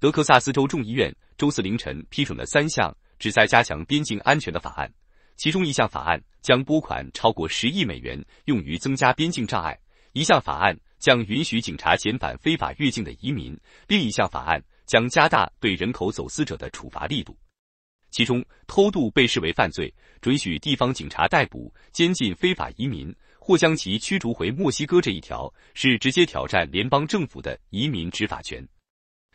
德克萨斯州众议院周四凌晨批准了三项旨在加强边境安全的法案，其中一项法案将拨款超过十亿美元用于增加边境障碍，一项法案将允许警察遣返非法越境的移民，另一项法案将加大对人口走私者的处罚力度。其中，偷渡被视为犯罪，准许地方警察逮捕、监禁非法移民或将其驱逐回墨西哥，这一条是直接挑战联邦政府的移民执法权。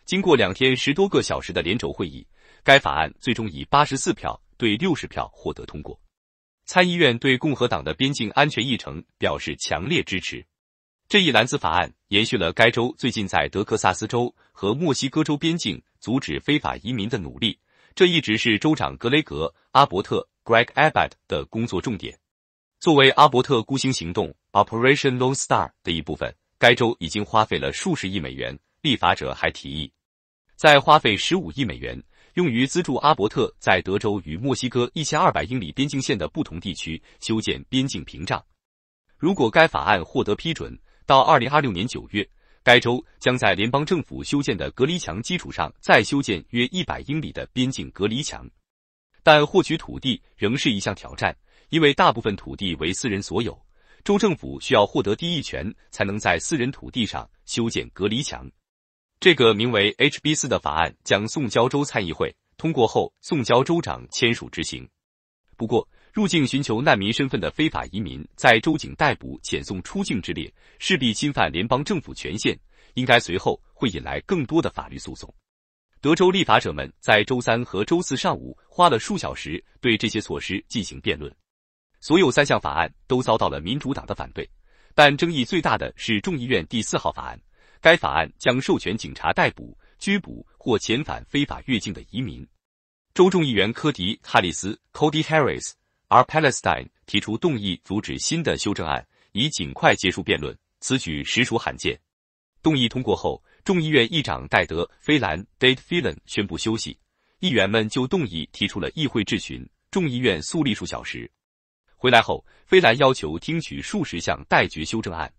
经过两天十多个小时的连轴会议，该法案最终以八十四票对六十票获得通过。参议院对共和党的边境安全议程表示强烈支持。这一篮子法案延续了该州最近在德克萨斯州和墨西哥州边境阻止非法移民的努力，这一直是州长格雷格·阿伯特 （Greg Abbott） 的工作重点。作为阿伯特孤星行动 （Operation Lone Star） 的一部分，该州已经花费了数十亿美元。立法者还提议，再花费十五亿美元用于资助阿伯特在德州与墨西哥一千二百英里边境线的不同地区修建边境屏障。如果该法案获得批准，到二零二六年九月，该州将在联邦政府修建的隔离墙基础上再修建约一百英里的边境隔离墙。但获取土地仍是一项挑战，因为大部分土地为私人所有，州政府需要获得地役权才能在私人土地上修建隔离墙。这个名为 HB 四的法案将送交州参议会通过后，送交州长签署执行。不过，入境寻求难民身份的非法移民在州警逮捕遣送出境之列，势必侵犯联邦政府权限，应该随后会引来更多的法律诉讼。德州立法者们在周三和周四上午花了数小时对这些措施进行辩论。所有三项法案都遭到了民主党的反对，但争议最大的是众议院第四号法案。该法案将授权警察逮捕、拘捕或遣返非法越境的移民。州众议员科迪·哈里斯 （Cody Harris） r Palestine 提出动议，阻止新的修正案，以尽快结束辩论。此举实属罕见。动议通过后，众议院议长戴德·菲兰 （Dade Phelan） 宣布休息。议员们就动议提出了议会质询。众议院速立数小时。回来后，菲兰要求听取数十项待决修正案。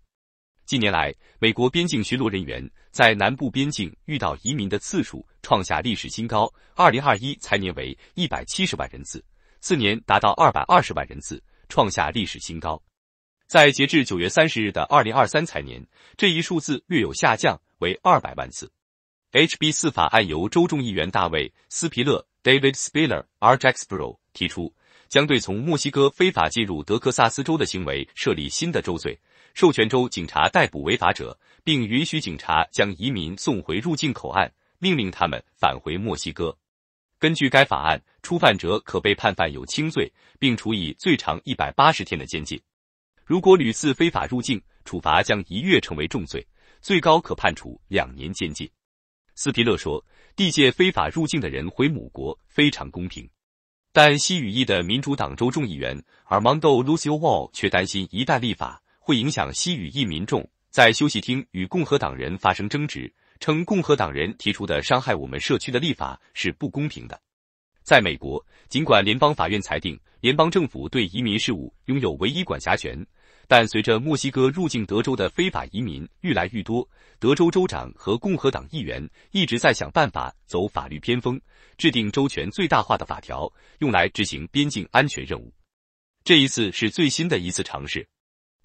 近年来，美国边境巡逻人员在南部边境遇到移民的次数创下历史新高，二零二一财年为一百七十万人次，次年达到二百二十万人次，创下历史新高。在截至九月三十日的二零二三财年，这一数字略有下降为二百万次。HB 四法案由州众议员大卫·斯皮勒 （David Spiller）R. Jaxboro 提出。将对从墨西哥非法进入德克萨斯州的行为设立新的州罪，授权州警察逮捕违法者，并允许警察将移民送回入境口岸，命令他们返回墨西哥。根据该法案，初犯者可被判犯有轻罪，并处以最长一百八十天的监禁；如果屡次非法入境，处罚将一跃成为重罪，最高可判处两年监禁。斯皮勒说：“地界非法入境的人回母国非常公平。”但西语裔的民主党州众议员尔蒙 Lucio Wall 却担心，一旦立法会影响西语裔民众。在休息厅与共和党人发生争执，称共和党人提出的伤害我们社区的立法是不公平的。在美国，尽管联邦法院裁定联邦政府对移民事务拥有唯一管辖权。但随着墨西哥入境德州的非法移民愈来愈多，德州州长和共和党议员一直在想办法走法律偏锋，制定周全最大化的法条，用来执行边境安全任务。这一次是最新的一次尝试。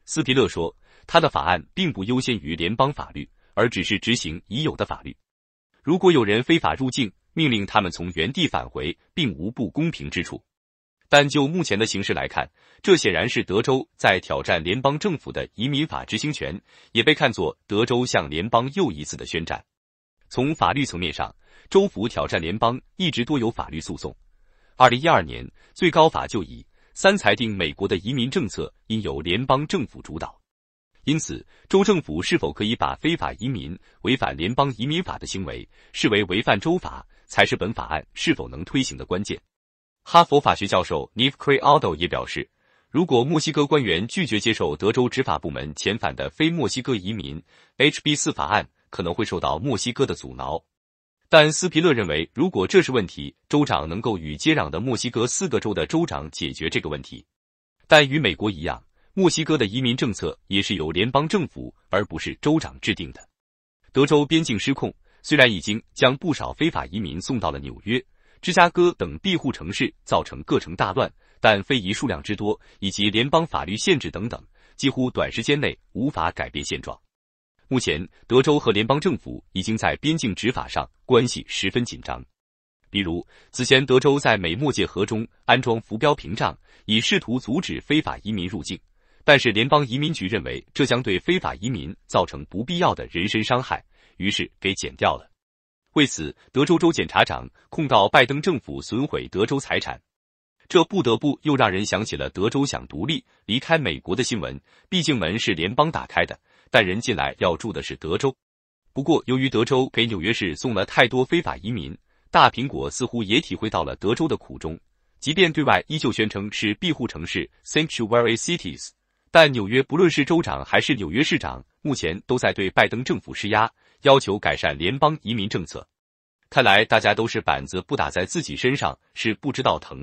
斯皮勒说，他的法案并不优先于联邦法律，而只是执行已有的法律。如果有人非法入境，命令他们从原地返回，并无不公平之处。但就目前的形势来看，这显然是德州在挑战联邦政府的移民法执行权，也被看作德州向联邦又一次的宣战。从法律层面上，州府挑战联邦一直多有法律诉讼。二零一二年，最高法就以三裁定美国的移民政策应由联邦政府主导。因此，州政府是否可以把非法移民违反联邦移民法的行为视为违反州法，才是本法案是否能推行的关键。哈佛法学教授 Nev c r a a d o 也表示，如果墨西哥官员拒绝接受德州执法部门遣返的非墨西哥移民，HB 四法案可能会受到墨西哥的阻挠。但斯皮勒认为，如果这是问题，州长能够与接壤的墨西哥四个州的州长解决这个问题。但与美国一样，墨西哥的移民政策也是由联邦政府而不是州长制定的。德州边境失控，虽然已经将不少非法移民送到了纽约。芝加哥等庇护城市造成各城大乱，但非遗数量之多以及联邦法律限制等等，几乎短时间内无法改变现状。目前，德州和联邦政府已经在边境执法上关系十分紧张。比如，此前德州在美墨界河中安装浮标屏障，以试图阻止非法移民入境，但是联邦移民局认为这将对非法移民造成不必要的人身伤害，于是给剪掉了。为此，德州州检察长控告拜登政府损毁德州财产，这不得不又让人想起了德州想独立离开美国的新闻。毕竟门是联邦打开的，但人进来要住的是德州。不过，由于德州给纽约市送了太多非法移民，大苹果似乎也体会到了德州的苦衷。即便对外依旧宣称是庇护城市 sanctuary cities，但纽约不论是州长还是纽约市长。目前都在对拜登政府施压，要求改善联邦移民政策。看来大家都是板子不打在自己身上，是不知道疼。